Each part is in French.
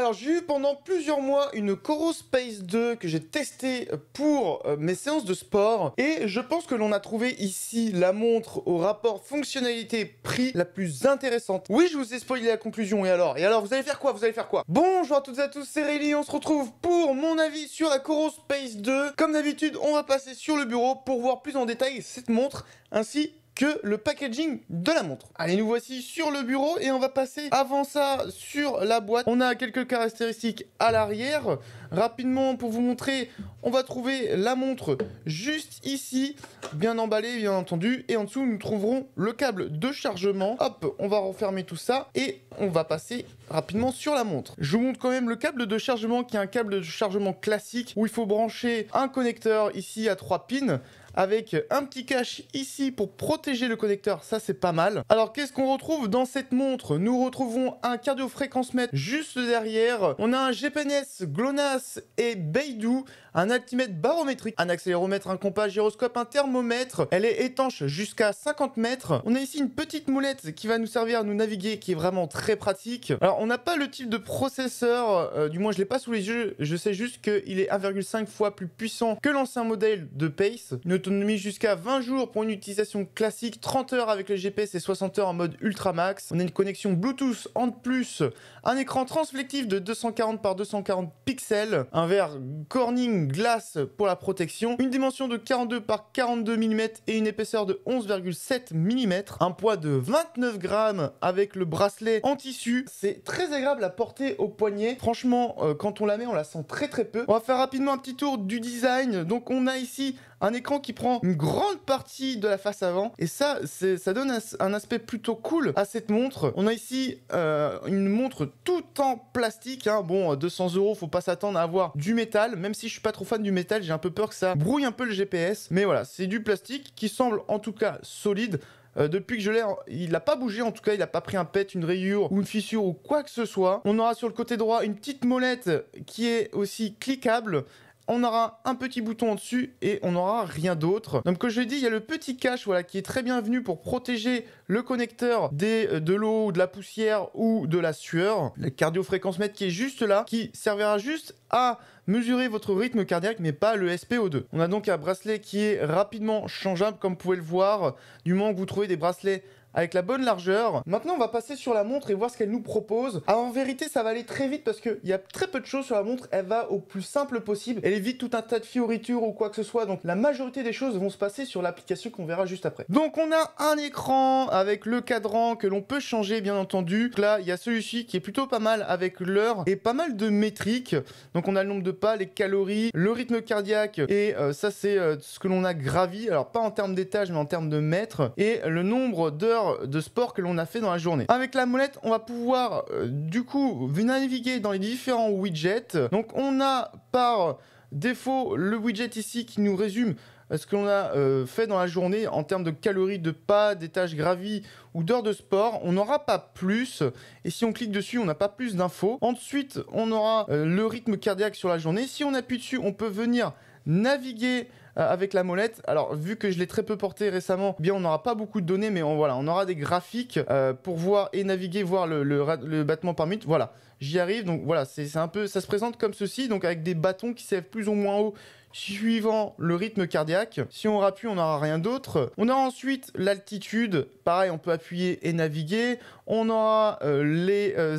Alors j'ai eu pendant plusieurs mois une Coro Space 2 que j'ai testé pour euh, mes séances de sport et je pense que l'on a trouvé ici la montre au rapport fonctionnalité-prix la plus intéressante. Oui, je vous ai spoilé la conclusion et alors Et alors vous allez faire quoi Vous allez faire quoi Bonjour à toutes et à tous, c'est Rayleigh, on se retrouve pour mon avis sur la Coro Space 2. Comme d'habitude, on va passer sur le bureau pour voir plus en détail cette montre ainsi que le packaging de la montre. Allez, nous voici sur le bureau et on va passer avant ça sur la boîte. On a quelques caractéristiques à l'arrière. Rapidement, pour vous montrer, on va trouver la montre juste ici, bien emballée bien entendu. Et en dessous, nous trouverons le câble de chargement. Hop, on va refermer tout ça et on va passer rapidement sur la montre. Je vous montre quand même le câble de chargement qui est un câble de chargement classique où il faut brancher un connecteur ici à trois pins avec un petit cache ici pour protéger le connecteur, ça c'est pas mal. Alors qu'est-ce qu'on retrouve dans cette montre Nous retrouvons un cardiofréquencemètre juste derrière, on a un GPS, GLONASS et Beidou, un altimètre barométrique, un accéléromètre, un compas, gyroscope, un thermomètre, elle est étanche jusqu'à 50 mètres. On a ici une petite moulette qui va nous servir à nous naviguer, qui est vraiment très pratique. Alors on n'a pas le type de processeur, euh, du moins je ne l'ai pas sous les yeux, je sais juste qu'il est 1,5 fois plus puissant que l'ancien modèle de Pace. Autonomie jusqu'à 20 jours pour une utilisation classique, 30 heures avec le GPS et 60 heures en mode ultra max. On a une connexion Bluetooth en plus, un écran transflectif de 240 par 240 pixels, un verre Corning Glass pour la protection, une dimension de 42 par 42 mm et une épaisseur de 11,7 mm, un poids de 29 grammes avec le bracelet en tissu. C'est très agréable à porter au poignet. Franchement, euh, quand on la met, on la sent très très peu. On va faire rapidement un petit tour du design. Donc on a ici un écran qui prend une grande partie de la face avant. Et ça, ça donne un, aspect plutôt cool à cette montre. On a ici euh, une montre tout en plastique. Hein. Bon, 200 euh, euros, faut pas s'attendre à avoir du métal. Même si je suis pas trop fan du métal, j'ai un peu peur que ça brouille un peu le GPS. Mais voilà, c'est du plastique qui semble en tout cas solide. Euh, depuis que je l'ai, il n'a pas bougé en tout cas, il n'a pas pris un pet, une rayure ou une fissure ou quoi que ce soit. On aura sur le côté droit une petite molette qui est aussi cliquable on aura un petit bouton en dessus et on n'aura rien d'autre. Donc comme je l'ai dit, il y a le petit cache voilà, qui est très bienvenu pour protéger le connecteur des, euh, de l'eau de la poussière ou de la sueur. Le cardio-fréquence-mètre qui est juste là, qui servira juste à mesurer votre rythme cardiaque mais pas le SPO2. On a donc un bracelet qui est rapidement changeable comme vous pouvez le voir. Du moment que vous trouvez des bracelets avec la bonne largeur. Maintenant, on va passer sur la montre et voir ce qu'elle nous propose. Ah, en vérité, ça va aller très vite parce qu'il y a très peu de choses sur la montre. Elle va au plus simple possible. Elle évite tout un tas de fioritures ou quoi que ce soit. Donc, la majorité des choses vont se passer sur l'application qu'on verra juste après. Donc, on a un écran avec le cadran que l'on peut changer, bien entendu. là, il y a celui-ci qui est plutôt pas mal avec l'heure et pas mal de métriques. Donc, on a le nombre de pas, les calories, le rythme cardiaque et euh, ça, c'est euh, ce que l'on a gravi. Alors, pas en termes d'étage, mais en termes de mètres. Et le nombre d'heures de sport que l'on a fait dans la journée. Avec la molette, on va pouvoir euh, du coup naviguer dans les différents widgets. Donc on a par défaut le widget ici qui nous résume euh, ce que l'on a euh, fait dans la journée en termes de calories, de pas, d'étages gravies ou d'heures de sport. On n'aura pas plus. Et si on clique dessus, on n'a pas plus d'infos. Ensuite, on aura le rythme cardiaque sur la journée. Si on appuie dessus, on peut venir naviguer euh, avec la molette. Alors, vu que je l'ai très peu porté récemment, eh bien on n'aura pas beaucoup de données, mais on, voilà, on aura des graphiques euh, pour voir et naviguer, voir le, battement par minute. Voilà, j'y arrive. Donc voilà, c'est un peu, ça se présente comme ceci, donc avec des bâtons qui s'élèvent plus ou moins haut suivant le rythme cardiaque. Si on rappuie, on n'aura rien d'autre. On a ensuite l'altitude. Pareil, on peut appuyer et naviguer. On aura euh, les euh,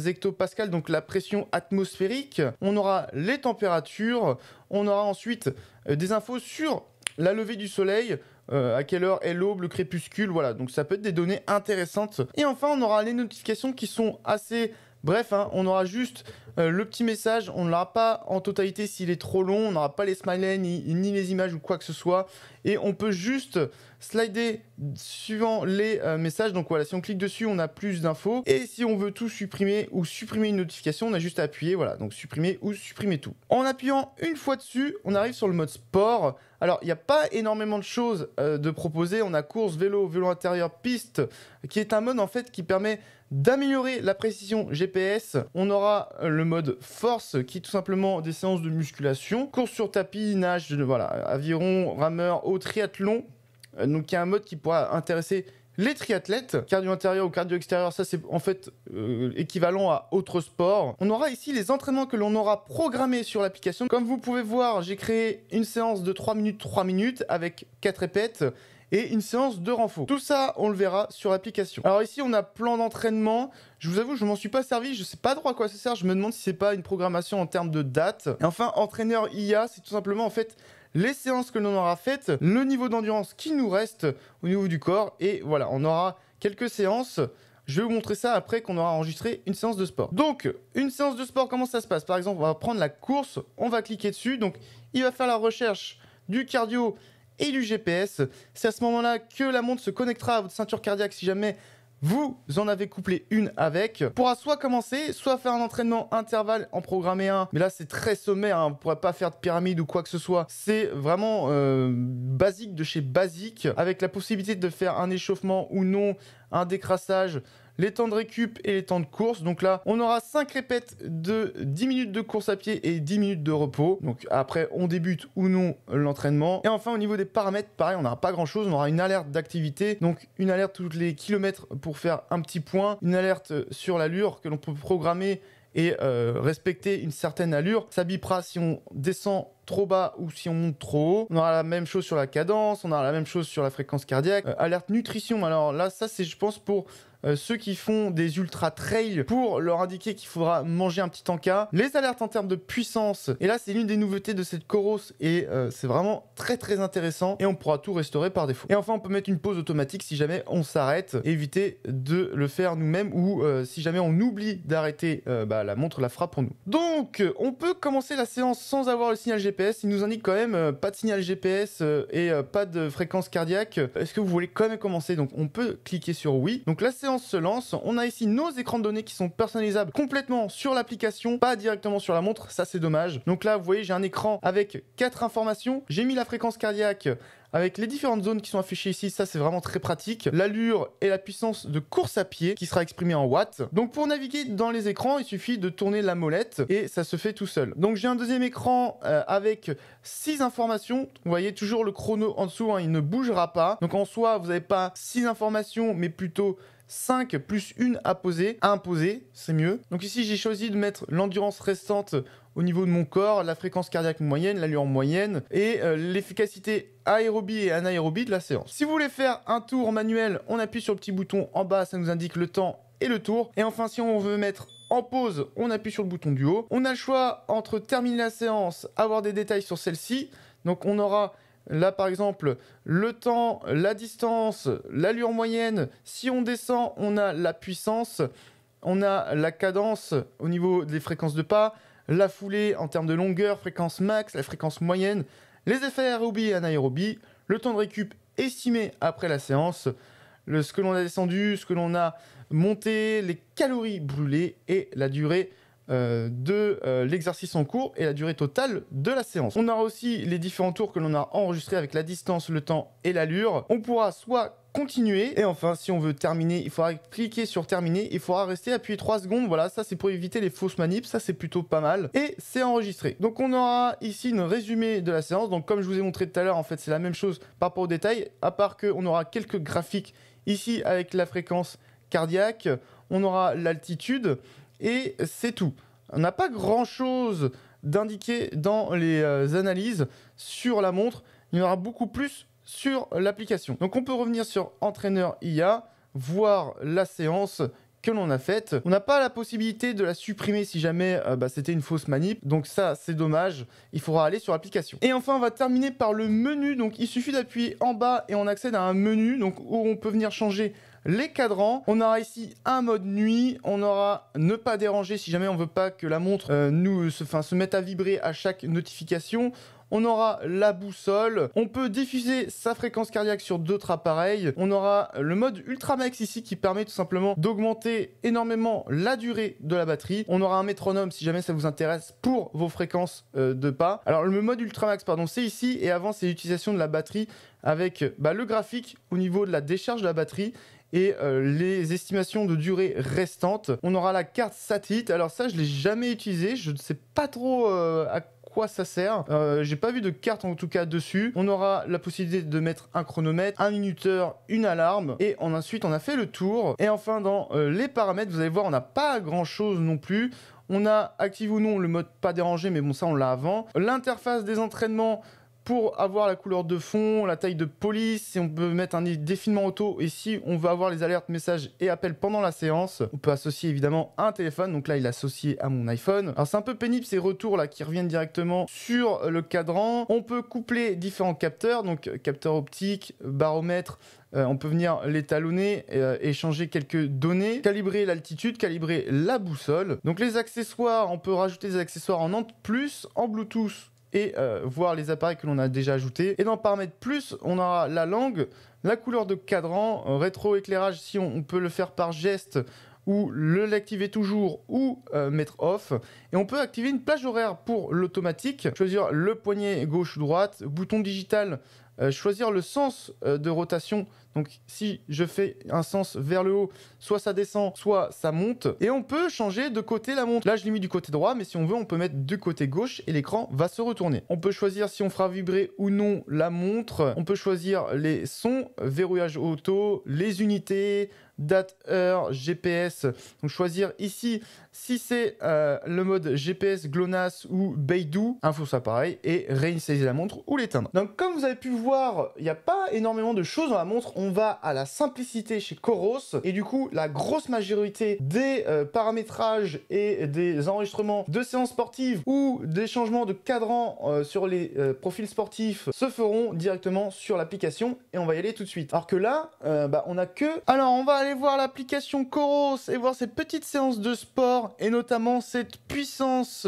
donc la pression atmosphérique. On aura les températures. On aura ensuite euh, des infos sur la levée du soleil. Euh, à quelle heure est l'aube, le crépuscule, voilà. Donc ça peut être des données intéressantes. Et enfin, on aura les notifications qui sont assez Bref, hein, on aura juste euh, le petit message, on ne l'aura pas en totalité s'il est trop long, on n'aura pas les smileys ni, les images ou quoi que ce soit, et on peut juste slider suivant les euh, messages, donc voilà, si on clique dessus, on a plus d'infos, et si on veut tout supprimer ou supprimer une notification, on a juste à appuyer, voilà, donc supprimer ou supprimer tout. En appuyant une fois dessus, on arrive sur le mode sport, alors il n'y a pas énormément de choses euh, de proposer, on a course, vélo, vélo intérieur, piste, qui est un mode en fait qui permet d'améliorer la précision GPS. On aura le mode force qui est tout simplement des séances de musculation, course sur tapis, nage, voilà, aviron, rameur, au triathlon. Euh, donc il y a un mode qui pourra intéresser les triathlètes, cardio intérieur ou cardio extérieur, ça c'est en fait euh, équivalent à autre sport. On aura ici les entraînements que l'on aura programmés sur l'application. Comme vous pouvez voir, j'ai créé une séance de 3 minutes 3 minutes avec 4 répètes et une séance de renfort. Tout ça, on le verra sur l'application. Alors ici, on a plan d'entraînement. Je vous avoue, je m'en suis pas servi, je sais pas droit à quoi ça sert. Je me demande si c'est pas une programmation en termes de date. Et enfin, entraîneur IA, c'est tout simplement en fait les séances que l'on aura faites, le niveau d'endurance qui nous reste au niveau du corps. Et voilà, on aura quelques séances. Je vais vous montrer ça après qu'on aura enregistré une séance de sport. Donc, une séance de sport, comment ça se passe Par exemple, on va prendre la course, on va cliquer dessus. Donc, il va faire la recherche du cardio et du GPS. C'est à ce moment-là que la montre se connectera à votre ceinture cardiaque si jamais vous en avez couplé une avec, pourra soit commencer, soit faire un entraînement intervalle en programmé un. Mais là, c'est très sommaire, hein. on pourrait ne pas faire de pyramide ou quoi que ce soit. C'est vraiment euh, basique de chez basique, avec la possibilité de faire un échauffement ou non, un décrassage, les temps de récup et les temps de course. Donc là, on aura 5 répètes de 10 minutes de course à pied et 10 minutes de repos. Donc après, on débute ou non l'entraînement. Et enfin, au niveau des paramètres, pareil, on n'aura pas grand chose. On aura une alerte d'activité, donc une alerte tous les kilomètres pour faire un petit point, une alerte sur l'allure que l'on peut programmer et euh, respecter une certaine allure. Ça bipera si on descend trop bas ou si on monte trop haut. On aura la même chose sur la cadence, on aura la même chose sur la fréquence cardiaque. Euh, alerte nutrition, alors là, ça c'est je pense pour euh, ceux qui font des ultra trails pour leur indiquer qu'il faudra manger un petit tanka. Les alertes en termes de puissance. Et là, c'est l'une des nouveautés de cette Coros et euh, c'est vraiment très très intéressant. Et on pourra tout restaurer par défaut. Et enfin, on peut mettre une pause automatique si jamais on s'arrête. Éviter de le faire nous-mêmes ou euh, si jamais on oublie d'arrêter, bah, la montre la fera pour nous. Donc, on peut commencer la séance sans avoir le signal GPS. Il nous indique quand même pas de signal GPS et pas de fréquence cardiaque. Est-ce que vous voulez quand même commencer Donc, on peut cliquer sur oui. Donc, la séance se lance. On a ici nos écrans de données qui sont personnalisables complètement sur l'application, pas directement sur la montre, ça c'est dommage. Donc là, vous voyez, j'ai un écran avec quatre informations. J'ai mis la fréquence cardiaque, avec les différentes zones qui sont affichées ici, ça c'est vraiment très pratique. L'allure et la puissance de course à pied qui sera exprimée en watts. Donc pour naviguer dans les écrans, il suffit de tourner la molette et ça se fait tout seul. Donc j'ai un deuxième écran euh, avec six informations. Vous voyez toujours le chrono en dessous, hein, il ne bougera pas. Donc en soi, vous n'avez pas six informations mais plutôt 5 plus 1 à poser, à imposer, c'est mieux. Donc ici, j'ai choisi de mettre l'endurance restante au niveau de mon corps, la fréquence cardiaque moyenne, l'allure moyenne et euh, l'efficacité aérobie et anaérobie de la séance. Si vous voulez faire un tour manuel, on appuie sur le petit bouton en bas, ça nous indique le temps et le tour. Et enfin, si on veut mettre en pause, on appuie sur le bouton du haut. On a le choix entre terminer la séance, avoir des détails sur celle-ci. Donc on aura Là, par exemple, le temps, la distance, l'allure moyenne. Si on descend, on a la puissance, on a la cadence au niveau des fréquences de pas, la foulée en termes de longueur, fréquence max, la fréquence moyenne, les effets aérobie et anaérobie, le temps de récup estimé après la séance, le, ce que l'on a descendu, ce que l'on a monté, les calories brûlées et la durée euh, de euh, l'exercice en cours et la durée totale de la séance. On aura aussi les différents tours que l'on a enregistrés avec la distance, le temps et l'allure. On pourra soit continuer. Et enfin, si on veut terminer, il faudra cliquer sur terminer. Il faudra rester appuyé 3 secondes. Voilà, ça c'est pour éviter les fausses manips. Ça c'est plutôt pas mal. Et c'est enregistré. Donc on aura ici une résumé de la séance. Donc comme je vous ai montré tout à l'heure, en fait c'est la même chose par rapport aux détails. À part qu'on aura quelques graphiques ici avec la fréquence cardiaque. On aura l'altitude. Et c'est tout. On n'a pas grand-chose d'indiqué dans les euh, analyses sur la montre. Il y aura beaucoup plus sur l'application. Donc on peut revenir sur entraîneur IA, voir la séance que l'on a faite. On n'a pas la possibilité de la supprimer si jamais euh, bah, c'était une fausse manip. Donc ça, c'est dommage. Il faudra aller sur l'application. Et enfin, on va terminer par le menu. Donc il suffit d'appuyer en bas et on accède à un menu où on peut venir changer les cadrans. On aura ici un mode nuit, on aura ne pas déranger si jamais on veut pas que la montre euh, nous, se, se mette à vibrer à chaque notification on aura la boussole, on peut diffuser sa fréquence cardiaque sur d'autres appareils, on aura le mode Ultramax ici qui permet tout simplement d'augmenter énormément la durée de la batterie, on aura un métronome si jamais ça vous intéresse pour vos fréquences euh, de pas. Alors le mode Ultramax pardon c'est ici et avant c'est l'utilisation de la batterie avec bah, le graphique au niveau de la décharge de la batterie et euh, les estimations de durée restantes. On aura la carte satellite. Alors ça, je l'ai jamais utilisé. Je ne sais pas trop euh, à quoi quoi ça sert. Euh, j'ai pas vu de carte en tout cas dessus. On aura la possibilité de mettre un chronomètre, un minuteur, une alarme. Et ensuite, on a fait le tour. Et enfin, dans euh, les paramètres, vous allez voir, on n'a pas grand chose non plus. On a active ou non le mode pas dérangé, mais bon, ça on l'a avant. L'interface des entraînements, pour avoir la couleur de fond, la taille de police, si on peut mettre un défilement auto, et si on va avoir les alertes, messages et appels pendant la séance, on peut associer évidemment un téléphone, donc là il est associé à mon iPhone. Alors c'est un peu pénible ces retours là qui reviennent directement sur le cadran. On peut coupler différents capteurs, donc capteur optique, baromètre, euh, on peut venir l'étalonner, euh, échanger quelques données, calibrer l'altitude, calibrer la boussole. Donc les accessoires, on peut rajouter des accessoires en plus en Bluetooth et euh, voir les appareils que l'on a déjà ajoutés. Et dans paramètres plus, on aura la langue, la couleur de cadran, euh, rétroéclairage si on, peut le faire par geste ou le l'activer toujours ou euh, mettre off. Et on peut activer une plage horaire pour l'automatique, choisir le poignet gauche ou droite, bouton digital euh, choisir le sens euh, de rotation. Donc si je fais un sens vers le haut, soit ça descend, soit ça monte. Et on peut changer de côté la montre. Là, je l'ai mis du côté droit, mais si on veut, on peut mettre du côté gauche et l'écran va se retourner. On peut choisir si on fera vibrer ou non la montre. On peut choisir les sons, verrouillage auto, les unités, date, heure, GPS. Donc choisir ici si c'est euh, le mode GPS, GLONASS ou Beidou, faut ça pareil, et réinitialiser la montre ou l'éteindre. Donc comme vous avez pu voir, il n'y a pas énormément de choses dans la montre. On va à la simplicité chez Coros, et du coup, la grosse majorité des euh, paramétrages et des enregistrements de séances sportives ou des changements de cadran euh, sur les profils sportifs se feront directement sur l'application, et on va y aller tout de suite. Alors que là, bah, on a que... Alors on va aller voir l'application Coros et voir ces petites séances de sport et notamment cette puissance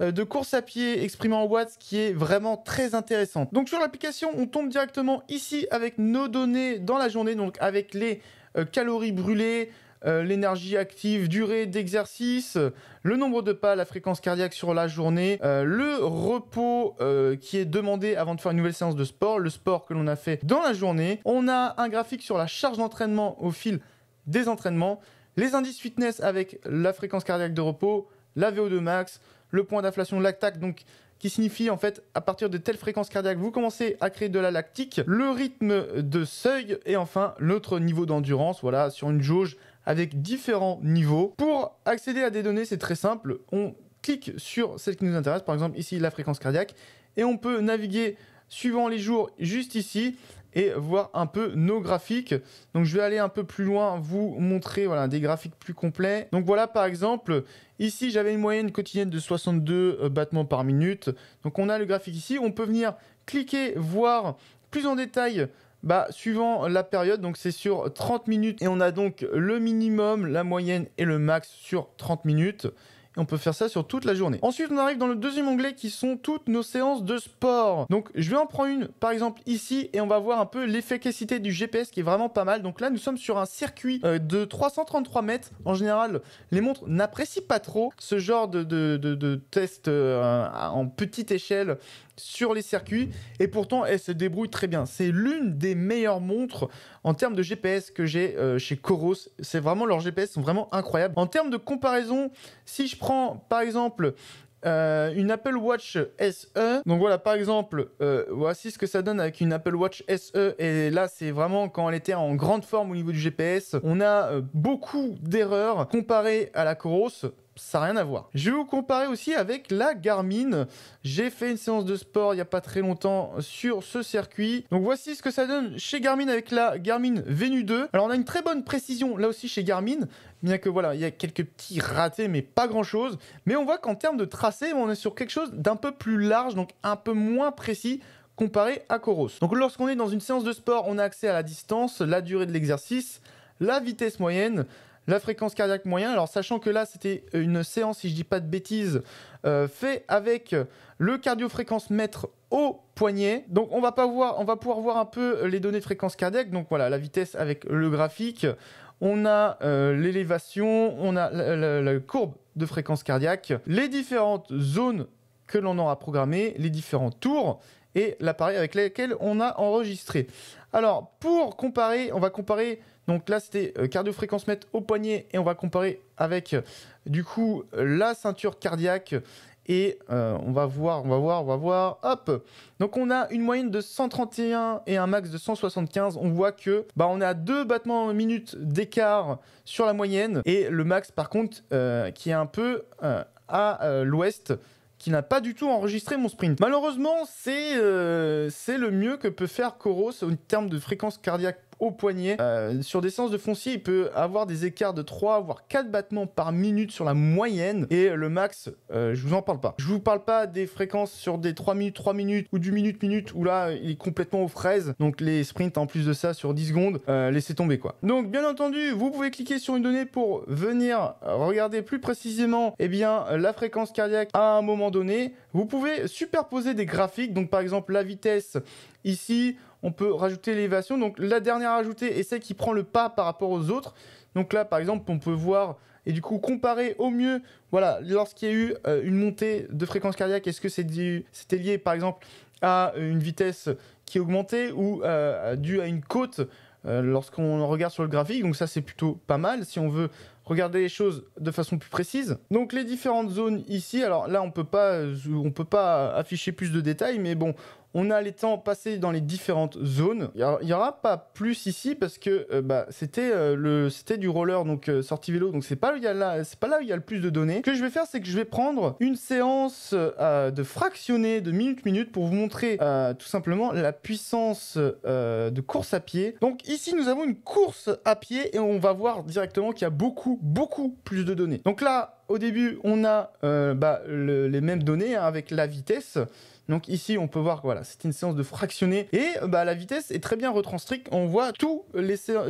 euh, de course à pied exprimée en watts qui est vraiment très intéressante. Donc sur l'application, on tombe directement ici avec nos données dans la journée, donc avec les euh, calories brûlées, euh, l'énergie active, durée d'exercice, le nombre de pas, la fréquence cardiaque sur la journée, le repos qui est demandé avant de faire une nouvelle séance de sport, le sport que l'on a fait dans la journée. On a un graphique sur la charge d'entraînement au fil des entraînements les indices fitness avec la fréquence cardiaque de repos, la VO2 max, le point d'inflation lactac donc qui signifie en fait à partir de telle fréquence cardiaque, vous commencez à créer de la lactique, le rythme de seuil et enfin l'autre niveau d'endurance, voilà, sur une jauge avec différents niveaux. Pour accéder à des données, c'est très simple, on clique sur celle qui nous intéresse, par exemple ici la fréquence cardiaque, et on peut naviguer suivant les jours juste ici et voir un peu nos graphiques. Donc je vais aller un peu plus loin, vous montrer voilà, des graphiques plus complets. Donc voilà par exemple, ici j'avais une moyenne quotidienne de 62 euh, battements par minute. Donc on a le graphique ici, on peut venir cliquer, voir plus en détail bah, suivant la période, donc c'est sur 30 minutes et on a donc le minimum, la moyenne et le max sur 30 minutes. Et on peut faire ça sur toute la journée. Ensuite, on arrive dans le deuxième onglet qui sont toutes nos séances de sport. Donc, je vais en prendre une, par exemple, ici, et on va voir un peu l'efficacité du GPS qui est vraiment pas mal. Donc là, nous sommes sur un circuit euh, de 333 mètres. En général, les montres n'apprécient pas trop ce genre de, test euh, en petite échelle sur les circuits et pourtant elle se débrouille très bien. C'est l'une des meilleures montres en termes de GPS que j'ai euh, chez Coros. C'est vraiment leurs GPS sont vraiment incroyables. En termes de comparaison, si je prends par exemple euh, une Apple Watch SE. Donc voilà, par exemple, euh, voici ce que ça donne avec une Apple Watch SE. Et là, c'est vraiment quand elle était en grande forme au niveau du GPS. On a beaucoup d'erreurs comparées à la Coros ça n'a rien à voir. Je vais vous comparer aussi avec la Garmin. J'ai fait une séance de sport il n'y a pas très longtemps sur ce circuit. Donc voici ce que ça donne chez Garmin avec la Garmin Venu 2. Alors on a une très bonne précision là aussi chez Garmin, bien que voilà, il y a quelques petits ratés mais pas grand-chose. Mais on voit qu'en termes de tracé, on est sur quelque chose d'un peu plus large, donc un peu moins précis comparé à Coros. Donc lorsqu'on est dans une séance de sport, on a accès à la distance, la durée de l'exercice, la vitesse moyenne, la fréquence cardiaque moyenne, alors sachant que là c'était une séance, si je dis pas de bêtises, euh, fait avec le cardiofréquence mètre au poignet. Donc on va, pas voir, on va pouvoir voir un peu les données de fréquence cardiaque. Donc voilà, la vitesse avec le graphique. On a euh, l'élévation, on a la, courbe de fréquence cardiaque, les différentes zones que l'on aura programmées, les différents tours et l'appareil avec lequel on a enregistré. Alors, pour comparer, on va comparer donc là, c'était euh, cardio-fréquence mètre au poignet et on va comparer avec euh, du coup la ceinture cardiaque et euh, on va voir, on va voir, on va voir. Hop. Donc on a une moyenne de 131 et un max de 175. On voit que bah on a deux battements minute d'écart sur la moyenne et le max par contre qui est un peu à l'ouest qui n'a pas du tout enregistré mon sprint. Malheureusement, c'est le mieux que peut faire Coros en termes de fréquence cardiaque au poignet. Euh, sur des sens de foncier, il peut avoir des écarts de 3 voire 4 battements par minute sur la moyenne et le max, euh, je vous en parle pas. Je vous parle pas des fréquences sur des 3 minutes, 3 minutes ou du minute, minute où là il est complètement aux fraises. Donc les sprints en plus de ça sur 10 secondes, euh, laissez tomber quoi. Donc bien entendu, vous pouvez cliquer sur une donnée pour venir regarder plus précisément et eh bien, la fréquence cardiaque à un moment donné. Vous pouvez superposer des graphiques, donc par exemple la vitesse ici on peut rajouter l'élévation. Donc la dernière ajoutée est celle qui prend le pas par rapport aux autres. Donc là, par exemple, on peut voir et du coup comparer au mieux, voilà, lorsqu'il y a eu euh, une montée de fréquence cardiaque, est-ce que c'était lié par exemple à euh, une vitesse qui augmentait ou euh, dû à une côte lorsqu'on regarde sur le graphique. Donc ça c'est plutôt pas mal si on veut regarder les choses de façon plus précise. Donc les différentes zones ici, alors là on peut pas on peut pas afficher plus de détails mais bon, on a les temps passés dans les différentes zones. Il n'y aura pas plus ici parce que euh, bah, euh, c'était du roller donc euh, sortie vélo donc c'est pas là pas là où il y a le plus de données. Ce que je vais faire c'est que je vais prendre une séance de fractionner de minute minute pour vous montrer tout simplement la puissance de course à pied. Donc ici nous avons une course à pied et on va voir directement qu'il y a beaucoup beaucoup plus de données. Donc là au début on a bah, les mêmes données hein, avec la vitesse. Donc ici, on peut voir que voilà, c'est une séance de fractionné. Et euh, bah, la vitesse est très bien retranscrite. On voit toutes les, sessions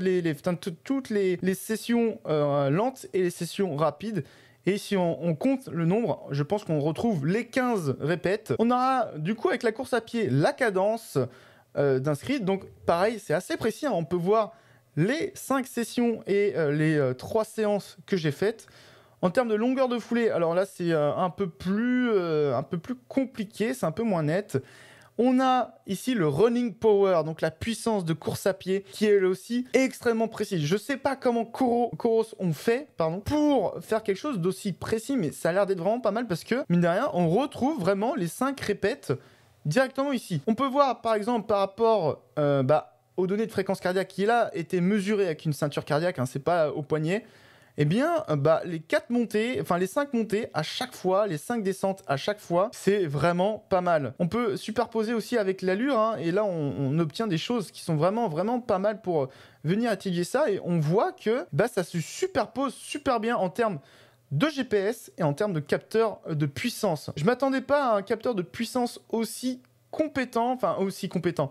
euh, lentes et les sessions rapides. Et si on, compte le nombre, je pense qu'on retrouve les 15 répètes. On aura du coup avec la course à pied la cadence euh, d'un d'inscrit. Donc pareil, c'est assez précis. Hein. On peut voir les 5 sessions et les 3 séances que j'ai faites. En termes de longueur de foulée, alors là c'est euh, un, peu plus, euh, un peu plus compliqué, c'est un peu moins net. On a ici le running power, donc la puissance de course à pied, qui est aussi extrêmement précise. Je ne sais pas comment Coros on ont fait pardon, pour faire quelque chose d'aussi précis, mais ça a l'air d'être vraiment pas mal parce que, mine de rien, on retrouve vraiment les 5 répètes directement ici. On peut voir par exemple par rapport euh, bah, aux données de fréquence cardiaque qui là étaient mesurées avec une ceinture cardiaque, ce hein, c'est pas au poignet eh bien, euh, bah, les quatre montées, enfin les 5 montées à chaque fois, les 5 descentes à chaque fois, c'est vraiment pas mal. On peut superposer aussi avec l'allure, hein, et là, on, obtient des choses qui sont vraiment, vraiment pas mal pour euh, venir attirer ça, et on voit que bah, ça se superpose super bien en termes de GPS et en termes de capteur de puissance. Je m'attendais pas à un capteur de puissance aussi compétent, enfin aussi compétent,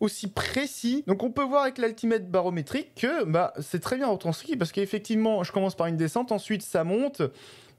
aussi précis. Donc on peut voir avec l'altimètre barométrique que bah, c'est très bien retranscrit parce qu'effectivement, je commence par une descente, ensuite ça monte,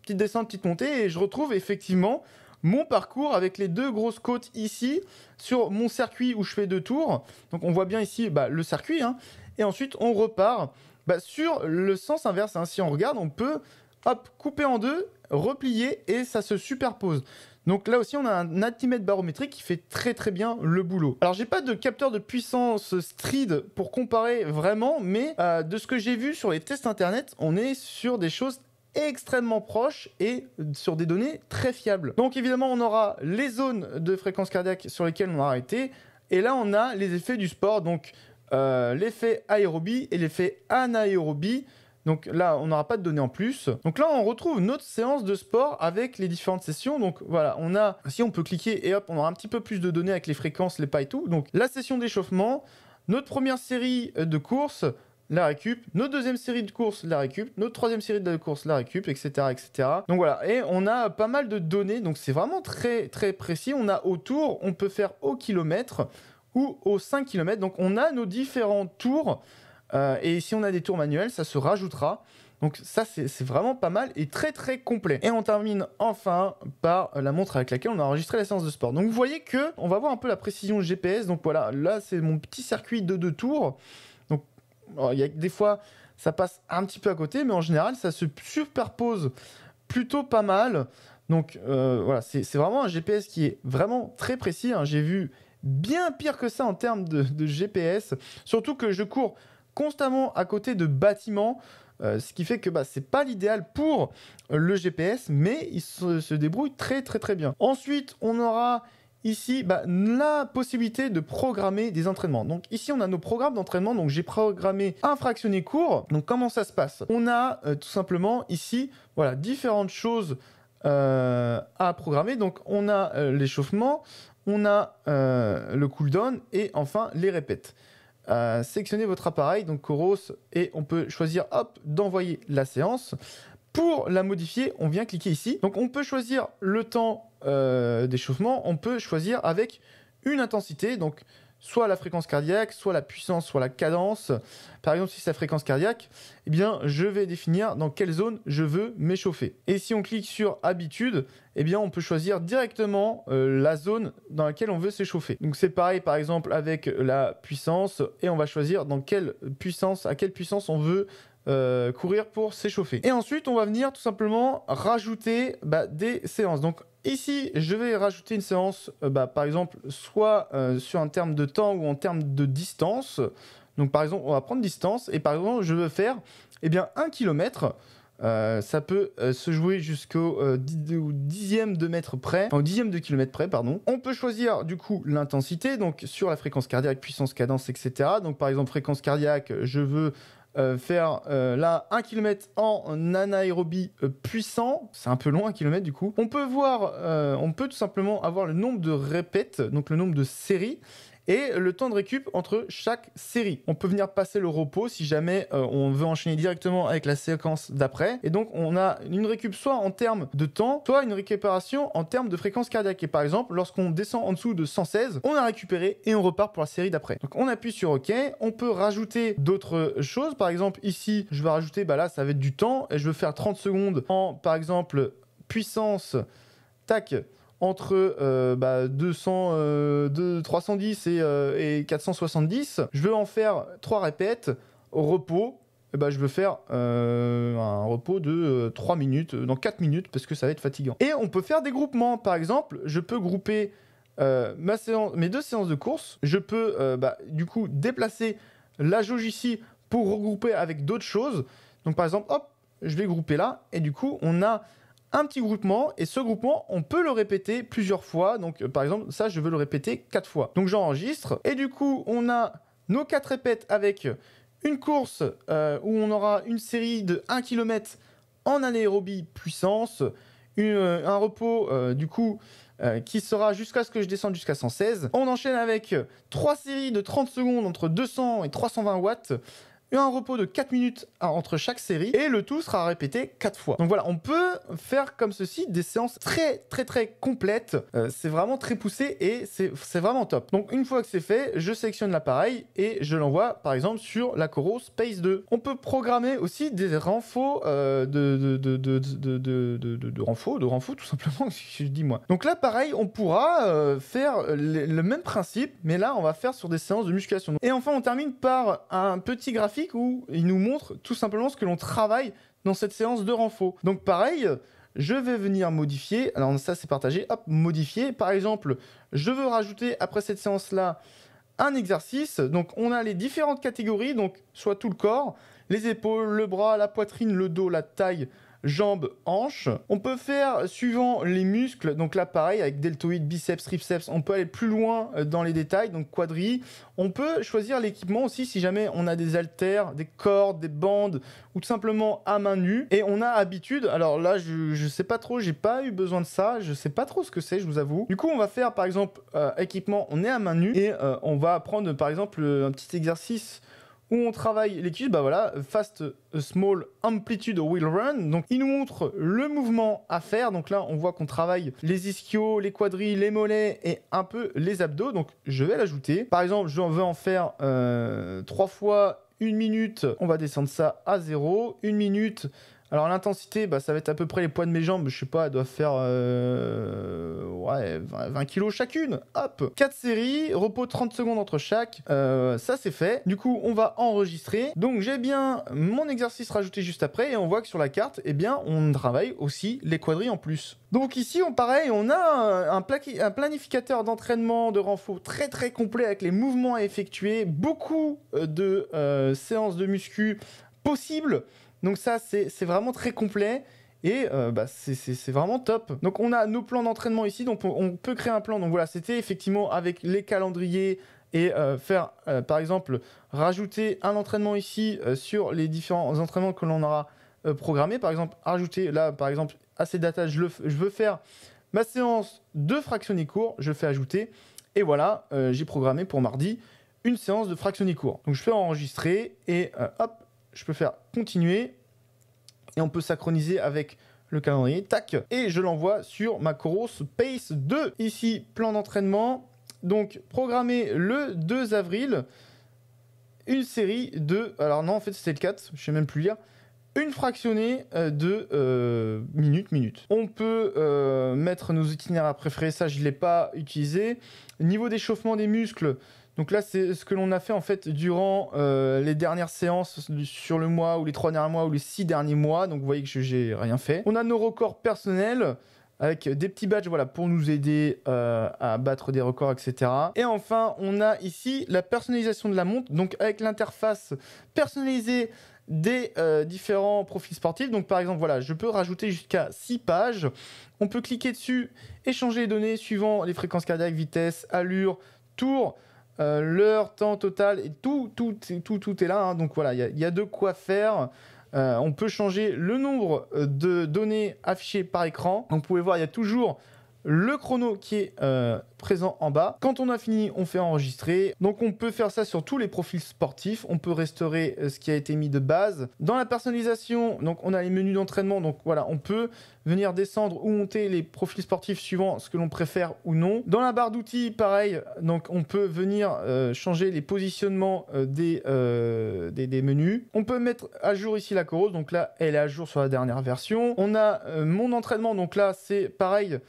petite descente, petite montée, et je retrouve effectivement mon parcours avec les deux grosses côtes ici sur mon circuit où je fais deux tours. Donc on voit bien ici bah, le circuit, hein. et ensuite on repart bah, sur le sens inverse. Hein. Si on regarde, on peut hop, coupé en deux, replié et ça se superpose. Donc là aussi, on a un altimètre barométrique qui fait très très bien le boulot. Alors j'ai pas de capteur de puissance stride pour comparer vraiment, mais euh, de ce que j'ai vu sur les tests internet, on est sur des choses extrêmement proches et sur des données très fiables. Donc évidemment, on aura les zones de fréquence cardiaque sur lesquelles on a arrêté, et là on a les effets du sport, donc euh, l'effet aérobie et l'effet anaérobie. Donc là, on n'aura pas de données en plus. Donc là, on retrouve notre séance de sport avec les différentes sessions. Donc voilà, on a, si on peut cliquer et hop, on aura un petit peu plus de données avec les fréquences, les pas et tout. Donc la session d'échauffement, notre première série de courses, la récup, notre deuxième série de courses, la récup, notre troisième série de courses, la récup, etc., etc. Donc voilà, et on a pas mal de données, donc c'est vraiment très très précis. On a autour on peut faire au kilomètre ou au 5 km. Donc on a nos différents tours euh, et si on a des tours manuels, ça se rajoutera. Donc ça, c'est vraiment pas mal et très très complet. Et on termine enfin par la montre avec laquelle on a enregistré la séance de sport. Donc vous voyez que on va voir un peu la précision GPS. Donc voilà, là c'est mon petit circuit de deux tours. Donc oh, il y a des fois ça passe un petit peu à côté, mais en général ça se superpose plutôt pas mal. Donc euh, voilà, c'est vraiment un GPS qui est vraiment très précis. Hein. J'ai vu bien pire que ça en termes de, de, GPS. Surtout que je cours constamment à côté de bâtiments. Euh, ce qui fait que bah, n'est pas l'idéal pour le GPS, mais il se, débrouille très très très bien. Ensuite, on aura ici bah, la possibilité de programmer des entraînements. Donc ici, on a nos programmes d'entraînement. Donc j'ai programmé un fractionné court. Donc comment ça se passe On a euh, tout simplement ici, voilà, différentes choses euh, à programmer. Donc on a l'échauffement, on a le cooldown et enfin les répètes sectionner votre appareil, donc Coros, et on peut choisir hop, d'envoyer la séance. Pour la modifier, on vient cliquer ici. Donc on peut choisir le temps euh, d'échauffement, on peut choisir avec une intensité, donc soit la fréquence cardiaque, soit la puissance, soit la cadence. Par exemple, si c'est la fréquence cardiaque, eh bien, je vais définir dans quelle zone je veux m'échauffer. Et si on clique sur habitude, eh bien, on peut choisir directement euh, la zone dans laquelle on veut s'échauffer. Donc c'est pareil, par exemple, avec la puissance, et on va choisir dans quelle puissance, à quelle puissance on veut euh, courir pour s'échauffer. Et ensuite, on va venir tout simplement rajouter bah, des séances. Donc ici, je vais rajouter une séance, euh, bah, par exemple, soit euh, sur un terme de temps ou en terme de distance. Donc par exemple, on va prendre distance et par exemple, je veux faire eh bien, 1 km. ça peut se jouer jusqu'au dixième de mètre près, en dixième de kilomètre près, pardon. On peut choisir du coup l'intensité, donc sur la fréquence cardiaque, puissance, cadence, etc. Donc par exemple, fréquence cardiaque, je veux euh, faire euh, là 1 km en anaérobie euh, puissant. C'est un peu long, 1 km du coup. On peut voir, on peut tout simplement avoir le nombre de répètes, donc le nombre de séries, et le temps de récup entre chaque série. On peut venir passer le repos si jamais euh, on veut enchaîner directement avec la séquence d'après. Et donc on a une récup soit en termes de temps, soit une récupération en termes de fréquence cardiaque. Et par exemple, lorsqu'on descend en dessous de 116, on a récupéré et on repart pour la série d'après. Donc on appuie sur OK, on peut rajouter d'autres choses. Par exemple ici, je vais rajouter, bah là ça va être du temps et je veux faire 30 secondes en par exemple puissance, tac entre 200, euh, 310 bah, euh, et, 470, euh, je veux en faire 3 répètes au repos. Et eh ben, je veux faire un repos de 3 minutes, dans 4 minutes, parce que ça va être fatigant. Et on peut faire des groupements. Par exemple, je peux grouper mes deux séances de course. Je peux bah, du coup déplacer la jauge ici pour regrouper avec d'autres choses. Donc par exemple, hop, je vais grouper là. Et du coup, on a un petit groupement et ce groupement, on peut le répéter plusieurs fois. Donc, euh, par exemple, ça, je veux le répéter quatre fois. Donc, j'enregistre et du coup, on a nos quatre répètes avec une course euh, où on aura une série de 1 km en anaérobie puissance, euh, un repos du coup qui sera jusqu'à ce que je descende jusqu'à 116. On enchaîne avec trois séries de 30 secondes entre 200 et 320 watts un repos de 4 minutes entre chaque série, et le tout sera répété 4 fois. Donc voilà, on peut faire comme ceci des séances très très très complètes, euh, c'est vraiment très poussé et c'est vraiment top. Donc une fois que c'est fait, je sélectionne l'appareil et je l'envoie par exemple sur la Coro Space 2. On peut programmer aussi des renfaux euh, de, de, de, de, renfaux, de tout simplement, je dis moi. Donc là pareil, on pourra euh, faire le même principe, mais là on va faire sur des séances de musculation. Et enfin on termine par un petit graphique où il nous montre tout simplement ce que l'on travaille dans cette séance de renfort. Donc pareil, je vais venir modifier. Alors ça c'est partagé, hop, modifier. Par exemple, je veux rajouter après cette séance-là un exercice. Donc on a les différentes catégories, donc soit tout le corps, les épaules, le bras, la poitrine, le dos, la taille, jambes, hanches. On peut faire suivant les muscles, donc là pareil avec deltoïde, biceps, triceps, on peut aller plus loin euh, dans les détails, donc quadri. On peut choisir l'équipement aussi si jamais on a des haltères, des cordes, des bandes ou tout simplement à main nue. Et on a habitude, alors là je, sais pas trop, j'ai pas eu besoin de ça, je sais pas trop ce que c'est, je vous avoue. Du coup on va faire par exemple euh, équipement, on est à main nue et euh, on va prendre par exemple un petit exercice où on travaille les cuisses, bah voilà, fast, small, amplitude, wheel run. Donc il nous montre le mouvement à faire. Donc là, on voit qu'on travaille les ischios, les quadrilles, les mollets et un peu les abdos. Donc je vais l'ajouter. Par exemple, je veux en faire euh, trois fois Une minute. On va descendre ça à zéro. Une minute. Alors l'intensité, bah, ça va être à peu près les poids de mes jambes, je sais pas, elles doivent faire euh, ouais, 20 kg chacune. Hop 4 séries, repos 30 secondes entre chaque. Euh, ça c'est fait. Du coup, on va enregistrer. Donc j'ai bien mon exercice rajouté juste après et on voit que sur la carte, eh bien, on travaille aussi les quadrilles en plus. Donc ici, on pareil, on a un, planificateur d'entraînement de renfort très très complet avec les mouvements à effectuer, beaucoup euh, de séances de muscu possibles donc ça, c'est vraiment très complet. Et euh, bah, c'est vraiment top. Donc on a nos plans d'entraînement ici, donc on, peut créer un plan. Donc voilà, c'était effectivement avec les calendriers et euh, faire, euh, par exemple, rajouter un entraînement ici sur les différents entraînements que l'on aura programmés. Par exemple, rajouter là, par exemple, à ces datas, je, le, je veux faire ma séance de fractionné court, je fais ajouter. Et voilà, j'ai programmé pour mardi une séance de fractionné court. Donc je fais enregistrer et hop, je peux faire continuer et on peut synchroniser avec le calendrier, tac, et je l'envoie sur ma Coros Pace 2. Ici, plan d'entraînement, donc programmé le 2 avril, une série de, alors non en fait c'était le 4, je sais même plus lire, une fractionnée euh, de euh, minutes, minutes. On peut euh, mettre nos itinéraires préférés, ça je ne l'ai pas utilisé. Niveau d'échauffement des muscles, donc là, c'est ce que l'on a fait en fait durant euh, les dernières séances sur le mois ou les trois derniers mois ou les six derniers mois. Donc vous voyez que j'ai rien fait. On a nos records personnels avec des petits badges voilà, pour nous aider euh, à battre des records, etc. Et enfin, on a ici la personnalisation de la montre, donc avec l'interface personnalisée des euh, différents profils sportifs. Donc par exemple, voilà, je peux rajouter jusqu'à six pages. On peut cliquer dessus échanger les données suivant les fréquences cardiaques, vitesse, allure, tour. Leur L'heure, temps total, et tout, tout, tout, tout est là. Hein. donc voilà, il y, a de quoi faire. Euh, on peut changer le nombre euh, de données affichées par écran. Donc, vous pouvez voir, il y a toujours le chrono qui est euh, présent en bas. Quand on a fini, on fait enregistrer. Donc on peut faire ça sur tous les profils sportifs. On peut restaurer euh, ce qui a été mis de base. Dans la personnalisation, donc on a les menus d'entraînement. Donc voilà, on peut venir descendre ou monter les profils sportifs suivant ce que l'on préfère ou non. Dans la barre d'outils, pareil, donc on peut venir euh, changer les positionnements des, des, menus. On peut mettre à jour ici la course Donc là, elle est à jour sur la dernière version. On a mon entraînement. Donc là, c'est pareil.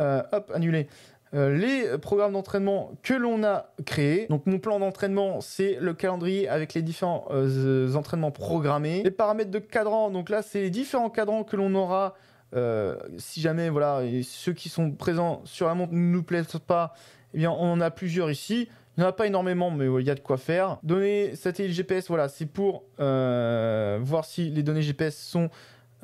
Euh, hop, annuler. Euh, les programmes d'entraînement que l'on a créés. Donc mon plan d'entraînement, c'est le calendrier avec les différents euh, entraînements programmés. Les paramètres de cadran, donc là, c'est les différents cadrans que l'on aura. si jamais voilà ceux qui sont présents sur la montre ne nous plaisent pas, eh bien on en a plusieurs ici. Il n'y en a pas énormément, mais il y a de quoi faire. Données satellite GPS, voilà, c'est pour voir si les données GPS sont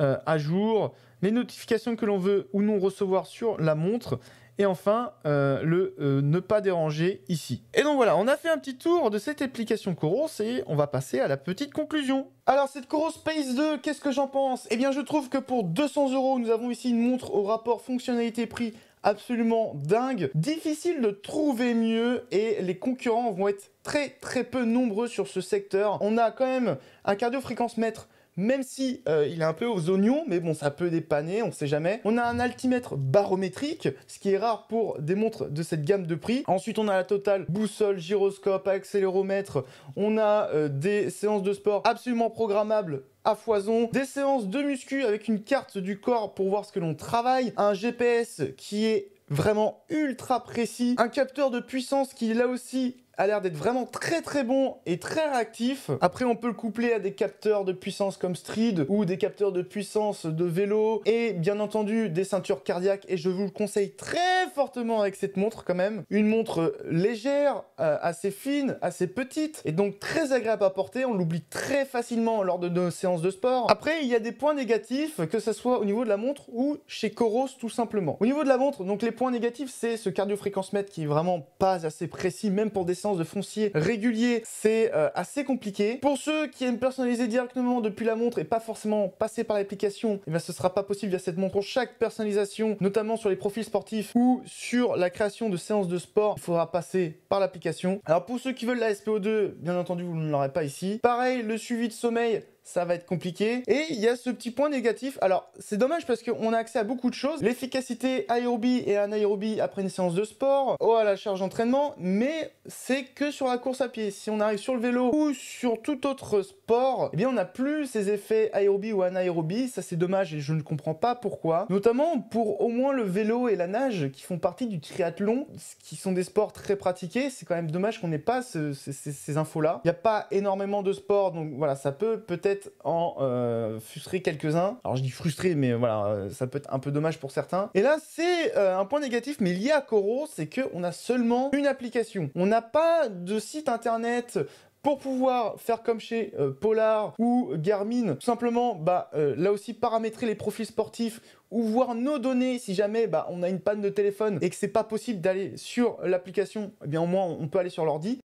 euh, à jour, les notifications que l'on veut ou non recevoir sur la montre, et enfin euh, le euh, ne pas déranger ici. Et donc voilà, on a fait un petit tour de cette application Coros et on va passer à la petite conclusion. Alors cette Coros Space 2, qu'est-ce que j'en pense Eh bien je trouve que pour 200 euros, nous avons ici une montre au rapport fonctionnalité-prix absolument dingue, difficile de trouver mieux et les concurrents vont être très très peu nombreux sur ce secteur. On a quand même un cardio-fréquence mètre même si euh, il est un peu aux oignons, mais bon, ça peut dépanner, on sait jamais. On a un altimètre barométrique, ce qui est rare pour des montres de cette gamme de prix. Ensuite, on a la totale boussole, gyroscope, accéléromètre. On a euh, des séances de sport absolument programmables à foison, des séances de muscu avec une carte du corps pour voir ce que l'on travaille, un GPS qui est vraiment ultra précis, un capteur de puissance qui est là aussi a l'air d'être vraiment très très bon et très réactif. Après, on peut le coupler à des capteurs de puissance comme Stride ou des capteurs de puissance de vélo et bien entendu des ceintures cardiaques. Et je vous le conseille très fortement avec cette montre quand même. Une montre légère, euh, assez fine, assez petite et donc très agréable à porter. On l'oublie très facilement lors de nos séances de sport. Après, il y a des points négatifs, que ce soit au niveau de la montre ou chez Coros tout simplement. Au niveau de la montre, donc les points négatifs, c'est ce cardiofréquencemètre qui est vraiment pas assez précis, même pour des de foncier régulier, c'est euh, assez compliqué. Pour ceux qui aiment personnaliser directement depuis la montre et pas forcément passer par l'application, et eh bien ce sera pas possible via cette montre. Pour chaque personnalisation, notamment sur les profils sportifs ou sur la création de séances de sport, il faudra passer par l'application. Alors pour ceux qui veulent la SPO2, bien entendu vous ne l'aurez pas ici. Pareil, le suivi de sommeil, ça va être compliqué. Et il y a ce petit point négatif. Alors, c'est dommage parce qu'on a accès à beaucoup de choses. L'efficacité aérobie et anaérobie après une séance de sport, ou oh, à la charge d'entraînement, mais c'est que sur la course à pied. Si on arrive sur le vélo ou sur tout autre sport, eh bien, on n'a plus ces effets aérobie ou anaérobie. Ça, c'est dommage et je ne comprends pas pourquoi. Notamment pour au moins le vélo et la nage qui font partie du triathlon, qui sont des sports très pratiqués. C'est quand même dommage qu'on n'ait pas ces, ces infos-là. Il n'y a pas énormément de sports, donc voilà, ça peut peut-être en euh, frustrer quelques-uns. Alors je dis frustré, mais voilà, euh, ça peut être un peu dommage pour certains. Et là, c'est euh, un point négatif, mais lié à Coro, c'est qu'on a seulement une application. On n'a pas de site internet pour pouvoir faire comme chez Polar ou Garmin, tout simplement, bah, là aussi paramétrer les profils sportifs ou voir nos données si jamais bah, on a une panne de téléphone et que c'est pas possible d'aller sur l'application, eh bien au moins on peut aller sur l'ordi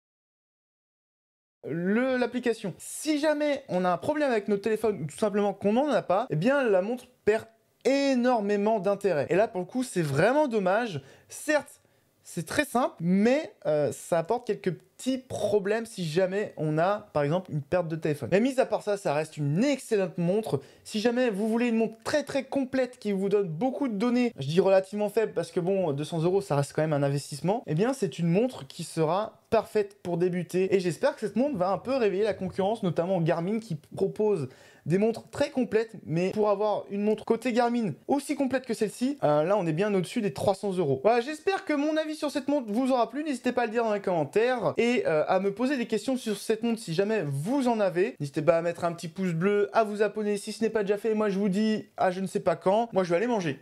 l'application. Si jamais on a un problème avec nos téléphones ou tout simplement qu'on n'en a pas, eh bien la montre perd énormément d'intérêt. Et là pour le coup c'est vraiment dommage. Certes c'est très simple mais euh, ça apporte quelques petit problème si jamais on a par exemple une perte de téléphone. Mais mis à part ça, ça reste une excellente montre. Si jamais vous voulez une montre très très complète qui vous donne beaucoup de données, je dis relativement faible parce que bon, 200 euros ça reste quand même un investissement, et eh bien c'est une montre qui sera parfaite pour débuter. Et j'espère que cette montre va un peu réveiller la concurrence, notamment Garmin qui propose des montres très complètes, mais pour avoir une montre côté Garmin aussi complète que celle-ci, euh, là on est bien au-dessus des 300 euros. Voilà, j'espère que mon avis sur cette montre vous aura plu, n'hésitez pas à le dire dans les commentaires. Et et euh, à me poser des questions sur cette montre si jamais vous en avez. N'hésitez pas à mettre un petit pouce bleu, à vous abonner si ce n'est pas déjà fait. Moi, je vous dis à je ne sais pas quand. Moi, je vais aller manger.